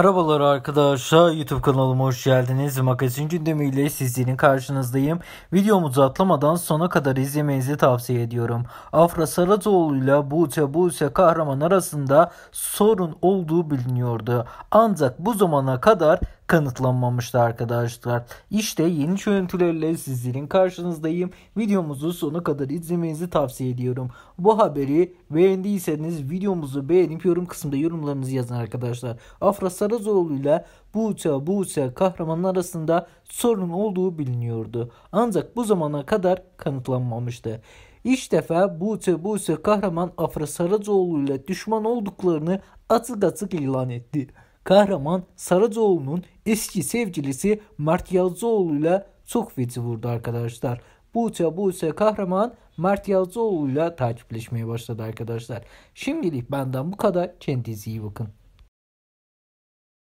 Merhabalar arkadaşlar YouTube kanalıma hoş geldiniz. Magazin gündemiyle sizlerin karşınızdayım. Videomuzu atlamadan sona kadar izlemenizi tavsiye ediyorum. Afra Saratoğlu ile Buse Buse kahraman arasında sorun olduğu biliniyordu. Ancak bu zamana kadar kanıtlanmamıştı arkadaşlar. İşte yeni çözüntülerle sizlerin karşınızdayım. Videomuzu sona kadar izlemenizi tavsiye ediyorum. Bu haberi beğendiyseniz videomuzu beğenip yorum kısmında yorumlarınızı yazın arkadaşlar. Afra Sarazoğlu ile Buğça Buğça kahramanın arasında sorun olduğu biliniyordu. Ancak bu zamana kadar kanıtlanmamıştı. İş defa Buse Buse kahraman Afra Saracoğlu ile düşman olduklarını atık atık ilan etti kahraman Saracoğlu'nun eski sevgilisi Mert Yazıcıoğlu ile çok feci vurdu arkadaşlar. bu Buğça ise kahraman Mert Yazıcıoğlu ile takipleşmeye başladı arkadaşlar. Şimdilik benden bu kadar. Kendinize iyi bakın.